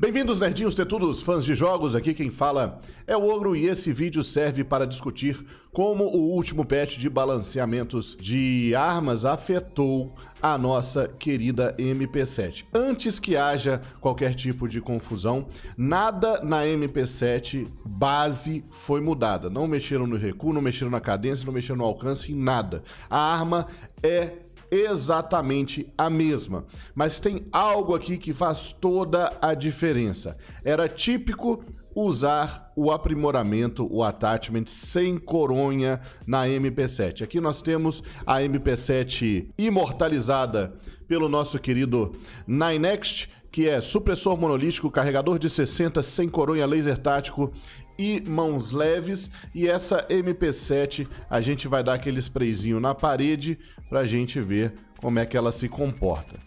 Bem-vindos, nerdinhos, tetudos, fãs de jogos. Aqui quem fala é o Ogro e esse vídeo serve para discutir como o último patch de balanceamentos de armas afetou a nossa querida MP7. Antes que haja qualquer tipo de confusão, nada na MP7 base foi mudada. Não mexeram no recuo, não mexeram na cadência, não mexeram no alcance, em nada. A arma é exatamente a mesma, mas tem algo aqui que faz toda a diferença. Era típico usar o aprimoramento, o attachment sem coronha na MP7. Aqui nós temos a MP7 imortalizada pelo nosso querido Ninext, que é supressor monolítico, carregador de 60 sem coronha laser tático e mãos leves. E essa MP7 a gente vai dar aquele sprayzinho na parede para a gente ver como é que ela se comporta.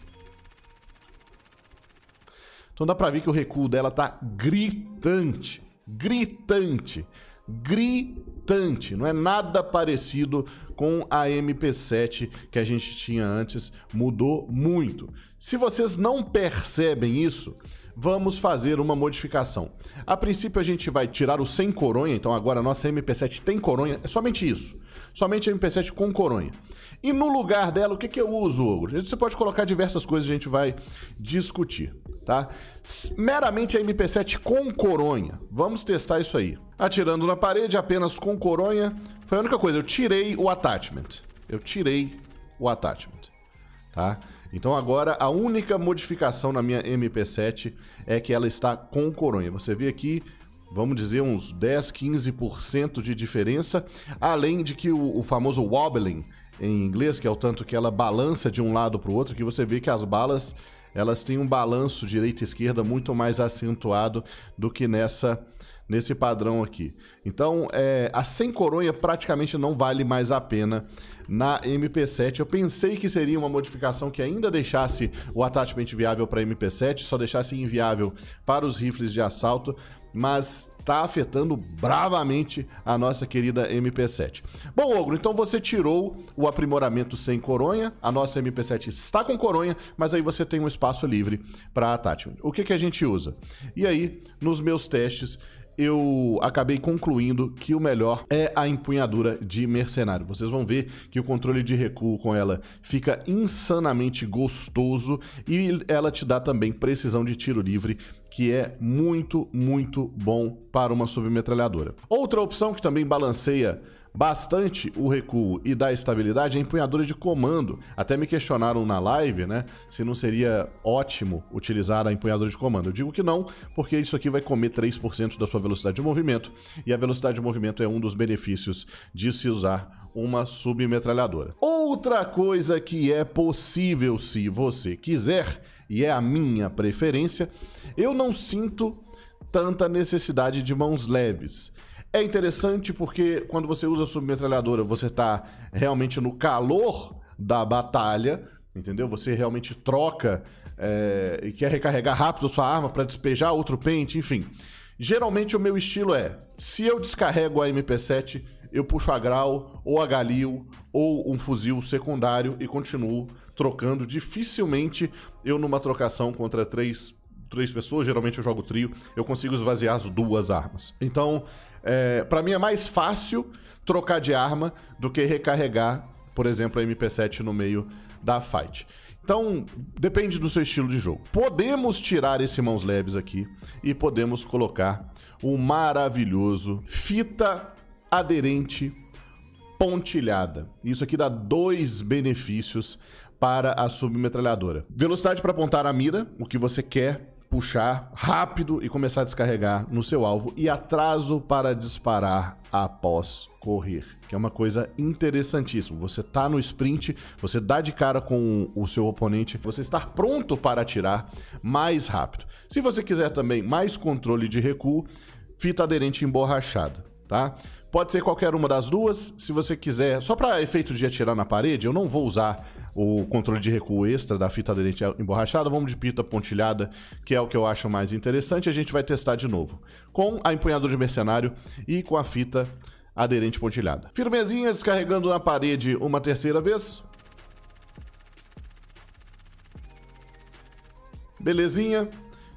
Então dá para ver que o recuo dela tá gritante, gritante, gritante. Não é nada parecido com a MP7 que a gente tinha antes mudou muito. Se vocês não percebem isso, vamos fazer uma modificação. A princípio a gente vai tirar o sem coronha, então agora a nossa MP7 tem coronha, é somente isso somente a MP7 com coronha. E no lugar dela, o que, que eu uso, Ogro? Você pode colocar diversas coisas, a gente vai discutir, tá? Meramente a MP7 com coronha. Vamos testar isso aí. Atirando na parede apenas com coronha. Foi a única coisa, eu tirei o attachment. Eu tirei o attachment, tá? Então agora a única modificação na minha MP7 é que ela está com coronha. Você vê aqui, vamos dizer, uns 10, 15% de diferença, além de que o, o famoso wobbling em inglês, que é o tanto que ela balança de um lado para o outro, que você vê que as balas elas têm um balanço direita e esquerda muito mais acentuado do que nessa nesse padrão aqui. Então, é, a sem coronha praticamente não vale mais a pena na MP7. Eu pensei que seria uma modificação que ainda deixasse o attachment viável para MP7, só deixasse inviável para os rifles de assalto, mas tá afetando bravamente a nossa querida MP7. Bom, Ogro, então você tirou o aprimoramento sem coronha, a nossa MP7 está com coronha, mas aí você tem um espaço livre para attachment. O que, que a gente usa? E aí, nos meus testes, eu acabei concluindo que o melhor é a empunhadura de mercenário. Vocês vão ver que o controle de recuo com ela fica insanamente gostoso e ela te dá também precisão de tiro livre que é muito, muito bom para uma submetralhadora. Outra opção que também balanceia bastante o recuo e dá estabilidade a é empunhadura de comando. Até me questionaram na live, né, se não seria ótimo utilizar a empunhadura de comando. Eu digo que não, porque isso aqui vai comer 3% da sua velocidade de movimento, e a velocidade de movimento é um dos benefícios de se usar uma submetralhadora. Outra coisa que é possível se você quiser, e é a minha preferência, eu não sinto tanta necessidade de mãos leves. É interessante porque quando você usa a submetralhadora, você está realmente no calor da batalha, entendeu? Você realmente troca é, e quer recarregar rápido sua arma para despejar outro pente, enfim. Geralmente o meu estilo é: se eu descarrego a MP7, eu puxo a grau ou a galil ou um fuzil secundário e continuo trocando. Dificilmente eu, numa trocação contra três três pessoas, geralmente eu jogo trio, eu consigo esvaziar as duas armas. Então, é, para mim é mais fácil trocar de arma do que recarregar, por exemplo, a MP7 no meio da fight. Então, depende do seu estilo de jogo. Podemos tirar esse mãos leves aqui e podemos colocar o maravilhoso fita aderente pontilhada. Isso aqui dá dois benefícios para a submetralhadora. Velocidade para apontar a mira, o que você quer puxar rápido e começar a descarregar no seu alvo e atraso para disparar após correr, que é uma coisa interessantíssima. Você tá no sprint, você dá de cara com o seu oponente, você está pronto para atirar mais rápido. Se você quiser também mais controle de recuo, fita aderente emborrachada tá? Pode ser qualquer uma das duas, se você quiser. Só para efeito de atirar na parede, eu não vou usar o controle de recuo extra da fita aderente emborrachada, vamos de pita pontilhada, que é o que eu acho mais interessante, a gente vai testar de novo. Com a empunhadura de mercenário e com a fita aderente pontilhada. Firmezinha, descarregando na parede uma terceira vez. Belezinha.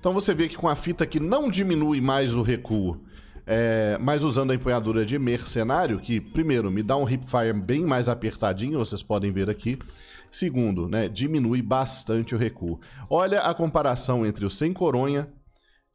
Então você vê que com a fita que não diminui mais o recuo é, mas usando a empunhadura de mercenário, que primeiro me dá um hipfire bem mais apertadinho, vocês podem ver aqui. Segundo, né, diminui bastante o recuo. Olha a comparação entre o sem coronha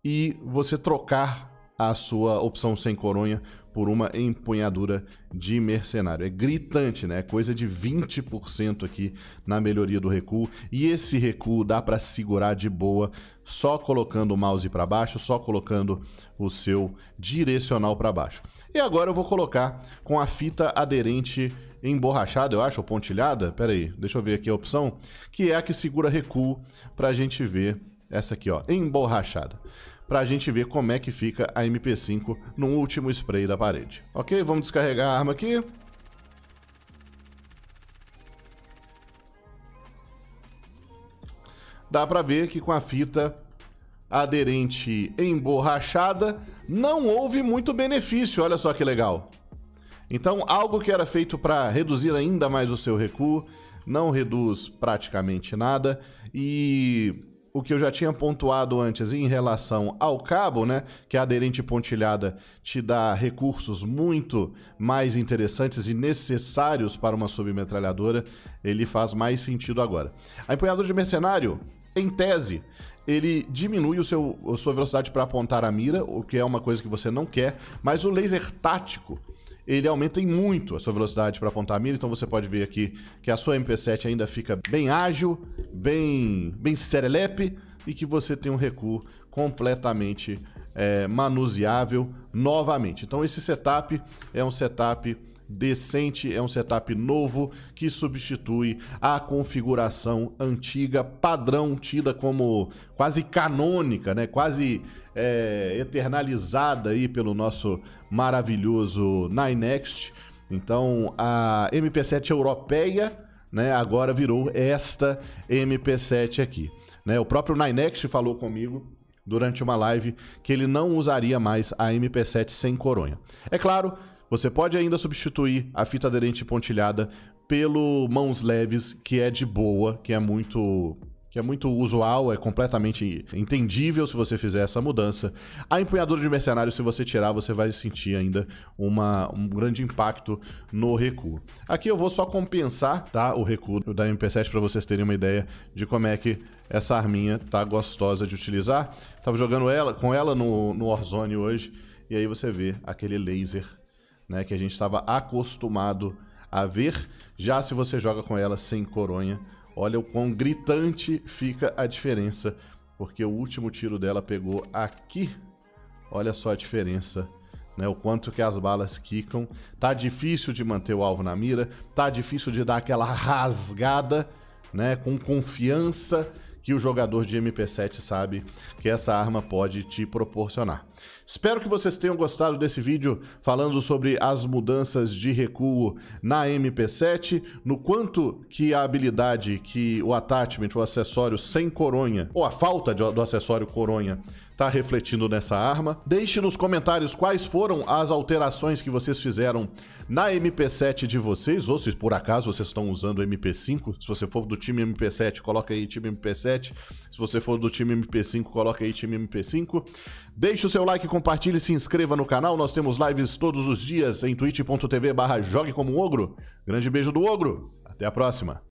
e você trocar a sua opção sem coronha por uma empunhadura de mercenário. É gritante, né? É coisa de 20% aqui na melhoria do recuo. E esse recuo dá para segurar de boa só colocando o mouse para baixo, só colocando o seu direcional para baixo. E agora eu vou colocar com a fita aderente emborrachada, eu acho, ou pontilhada. Pera aí, deixa eu ver aqui a opção, que é a que segura recuo para a gente ver essa aqui, ó, emborrachada para a gente ver como é que fica a MP5 no último spray da parede. Ok, vamos descarregar a arma aqui. Dá para ver que com a fita aderente emborrachada, não houve muito benefício, olha só que legal. Então, algo que era feito para reduzir ainda mais o seu recuo, não reduz praticamente nada e o que eu já tinha pontuado antes em relação ao cabo, né, que a aderente pontilhada te dá recursos muito mais interessantes e necessários para uma submetralhadora, ele faz mais sentido agora. A empunhadura de mercenário, em tese, ele diminui o seu, a sua velocidade para apontar a mira, o que é uma coisa que você não quer, mas o laser tático ele aumenta em muito a sua velocidade para apontar a mira, então você pode ver aqui que a sua MP7 ainda fica bem ágil, bem, bem serelepe, e que você tem um recuo completamente é, manuseável novamente. Então esse setup é um setup decente, é um setup novo que substitui a configuração antiga, padrão, tida como quase canônica, né? quase é, eternalizada aí pelo nosso maravilhoso Ninext. Então a MP7 europeia né, agora virou esta MP7 aqui. Né? O próprio Ninext falou comigo durante uma live que ele não usaria mais a MP7 sem coronha. É claro você pode ainda substituir a fita aderente pontilhada pelo mãos leves, que é de boa, que é muito que é muito usual, é completamente entendível se você fizer essa mudança. A empunhadura de mercenário, se você tirar, você vai sentir ainda uma, um grande impacto no recuo. Aqui eu vou só compensar tá, o recuo da MP7 para vocês terem uma ideia de como é que essa arminha tá gostosa de utilizar. Tava jogando ela com ela no, no Warzone hoje, e aí você vê aquele laser né, que a gente estava acostumado a ver. Já se você joga com ela sem coronha, olha o quão gritante fica a diferença, porque o último tiro dela pegou aqui. Olha só a diferença, né? O quanto que as balas quicam. Tá difícil de manter o alvo na mira, tá difícil de dar aquela rasgada, né, com confiança que o jogador de MP7 sabe que essa arma pode te proporcionar. Espero que vocês tenham gostado desse vídeo falando sobre as mudanças de recuo na MP7, no quanto que a habilidade que o attachment, o acessório sem coronha, ou a falta do acessório coronha, está refletindo nessa arma. Deixe nos comentários quais foram as alterações que vocês fizeram na MP7 de vocês, ou se por acaso vocês estão usando MP5. Se você for do time MP7, coloca aí time MP7. Se você for do time MP5, coloca aí time MP5. Deixe o seu like, compartilhe, se inscreva no canal. Nós temos lives todos os dias em twitch.tv barra jogue como um ogro. Grande beijo do ogro. Até a próxima.